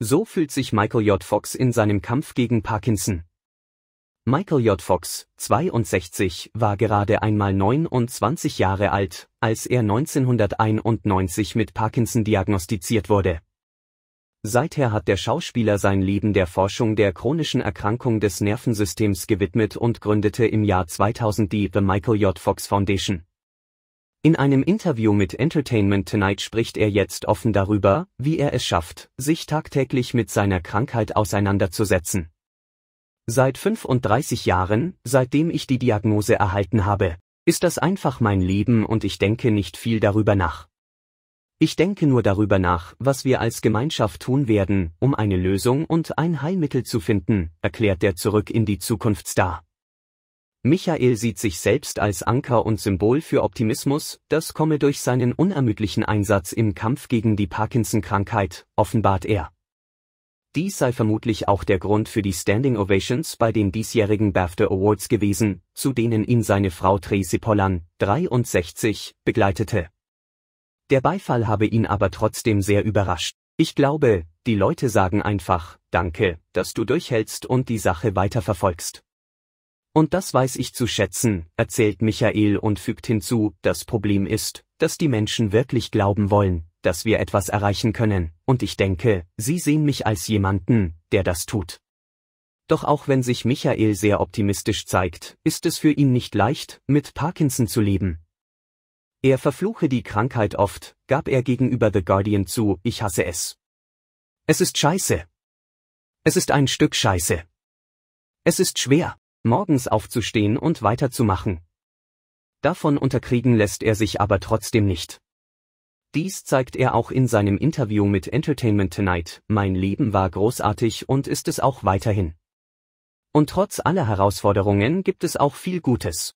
So fühlt sich Michael J. Fox in seinem Kampf gegen Parkinson. Michael J. Fox, 62, war gerade einmal 29 Jahre alt, als er 1991 mit Parkinson diagnostiziert wurde. Seither hat der Schauspieler sein Leben der Forschung der chronischen Erkrankung des Nervensystems gewidmet und gründete im Jahr 2000 die The Michael J. Fox Foundation. In einem Interview mit Entertainment Tonight spricht er jetzt offen darüber, wie er es schafft, sich tagtäglich mit seiner Krankheit auseinanderzusetzen. Seit 35 Jahren, seitdem ich die Diagnose erhalten habe, ist das einfach mein Leben und ich denke nicht viel darüber nach. Ich denke nur darüber nach, was wir als Gemeinschaft tun werden, um eine Lösung und ein Heilmittel zu finden, erklärt der Zurück in die Zukunft Star. Michael sieht sich selbst als Anker und Symbol für Optimismus, das komme durch seinen unermüdlichen Einsatz im Kampf gegen die Parkinson-Krankheit, offenbart er. Dies sei vermutlich auch der Grund für die Standing Ovations bei den diesjährigen BAFTA Awards gewesen, zu denen ihn seine Frau Tracy Pollan, 63, begleitete. Der Beifall habe ihn aber trotzdem sehr überrascht. Ich glaube, die Leute sagen einfach, danke, dass du durchhältst und die Sache weiterverfolgst. Und das weiß ich zu schätzen, erzählt Michael und fügt hinzu, das Problem ist, dass die Menschen wirklich glauben wollen, dass wir etwas erreichen können, und ich denke, sie sehen mich als jemanden, der das tut. Doch auch wenn sich Michael sehr optimistisch zeigt, ist es für ihn nicht leicht, mit Parkinson zu leben. Er verfluche die Krankheit oft, gab er gegenüber The Guardian zu, ich hasse es. Es ist scheiße. Es ist ein Stück scheiße. Es ist schwer morgens aufzustehen und weiterzumachen. Davon unterkriegen lässt er sich aber trotzdem nicht. Dies zeigt er auch in seinem Interview mit Entertainment Tonight, mein Leben war großartig und ist es auch weiterhin. Und trotz aller Herausforderungen gibt es auch viel Gutes.